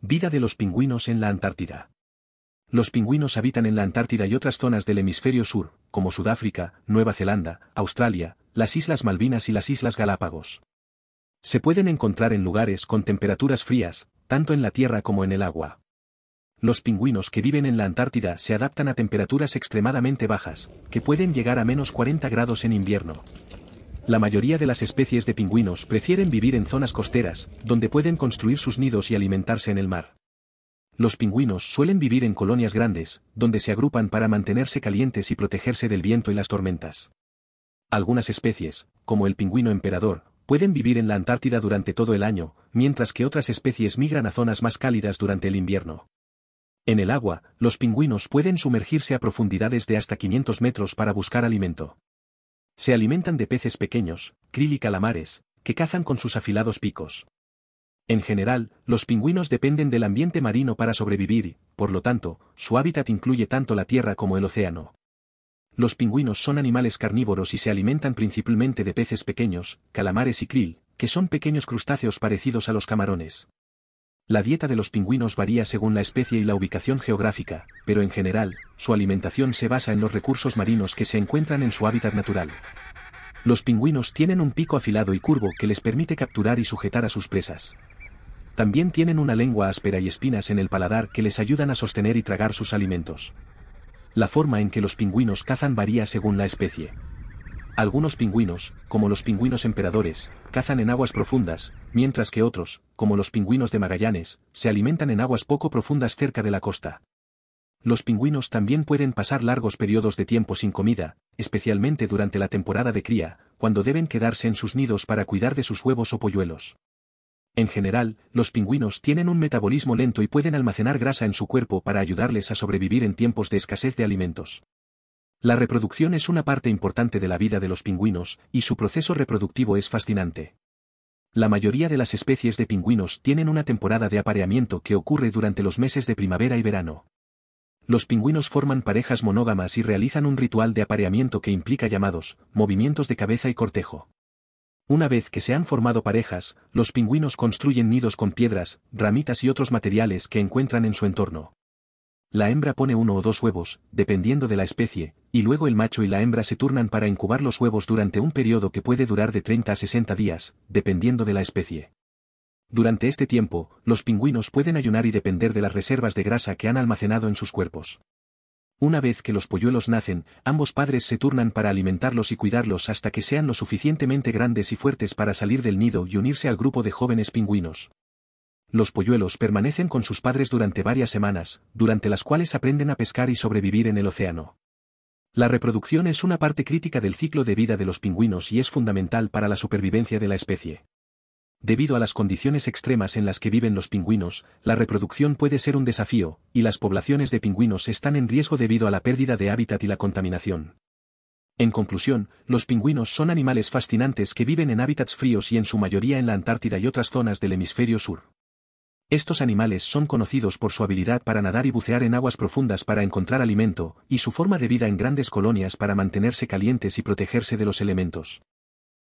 Vida de los pingüinos en la Antártida. Los pingüinos habitan en la Antártida y otras zonas del hemisferio sur, como Sudáfrica, Nueva Zelanda, Australia, las Islas Malvinas y las Islas Galápagos. Se pueden encontrar en lugares con temperaturas frías, tanto en la tierra como en el agua. Los pingüinos que viven en la Antártida se adaptan a temperaturas extremadamente bajas, que pueden llegar a menos 40 grados en invierno la mayoría de las especies de pingüinos prefieren vivir en zonas costeras, donde pueden construir sus nidos y alimentarse en el mar. Los pingüinos suelen vivir en colonias grandes, donde se agrupan para mantenerse calientes y protegerse del viento y las tormentas. Algunas especies, como el pingüino emperador, pueden vivir en la Antártida durante todo el año, mientras que otras especies migran a zonas más cálidas durante el invierno. En el agua, los pingüinos pueden sumergirse a profundidades de hasta 500 metros para buscar alimento. Se alimentan de peces pequeños, krill y calamares, que cazan con sus afilados picos. En general, los pingüinos dependen del ambiente marino para sobrevivir por lo tanto, su hábitat incluye tanto la tierra como el océano. Los pingüinos son animales carnívoros y se alimentan principalmente de peces pequeños, calamares y krill, que son pequeños crustáceos parecidos a los camarones. La dieta de los pingüinos varía según la especie y la ubicación geográfica, pero en general, su alimentación se basa en los recursos marinos que se encuentran en su hábitat natural. Los pingüinos tienen un pico afilado y curvo que les permite capturar y sujetar a sus presas. También tienen una lengua áspera y espinas en el paladar que les ayudan a sostener y tragar sus alimentos. La forma en que los pingüinos cazan varía según la especie. Algunos pingüinos, como los pingüinos emperadores, cazan en aguas profundas, mientras que otros, como los pingüinos de Magallanes, se alimentan en aguas poco profundas cerca de la costa. Los pingüinos también pueden pasar largos periodos de tiempo sin comida, especialmente durante la temporada de cría, cuando deben quedarse en sus nidos para cuidar de sus huevos o polluelos. En general, los pingüinos tienen un metabolismo lento y pueden almacenar grasa en su cuerpo para ayudarles a sobrevivir en tiempos de escasez de alimentos. La reproducción es una parte importante de la vida de los pingüinos, y su proceso reproductivo es fascinante. La mayoría de las especies de pingüinos tienen una temporada de apareamiento que ocurre durante los meses de primavera y verano. Los pingüinos forman parejas monógamas y realizan un ritual de apareamiento que implica llamados, movimientos de cabeza y cortejo. Una vez que se han formado parejas, los pingüinos construyen nidos con piedras, ramitas y otros materiales que encuentran en su entorno. La hembra pone uno o dos huevos, dependiendo de la especie, y luego el macho y la hembra se turnan para incubar los huevos durante un periodo que puede durar de 30 a 60 días, dependiendo de la especie. Durante este tiempo, los pingüinos pueden ayunar y depender de las reservas de grasa que han almacenado en sus cuerpos. Una vez que los polluelos nacen, ambos padres se turnan para alimentarlos y cuidarlos hasta que sean lo suficientemente grandes y fuertes para salir del nido y unirse al grupo de jóvenes pingüinos. Los polluelos permanecen con sus padres durante varias semanas, durante las cuales aprenden a pescar y sobrevivir en el océano. La reproducción es una parte crítica del ciclo de vida de los pingüinos y es fundamental para la supervivencia de la especie. Debido a las condiciones extremas en las que viven los pingüinos, la reproducción puede ser un desafío, y las poblaciones de pingüinos están en riesgo debido a la pérdida de hábitat y la contaminación. En conclusión, los pingüinos son animales fascinantes que viven en hábitats fríos y en su mayoría en la Antártida y otras zonas del hemisferio sur. Estos animales son conocidos por su habilidad para nadar y bucear en aguas profundas para encontrar alimento, y su forma de vida en grandes colonias para mantenerse calientes y protegerse de los elementos.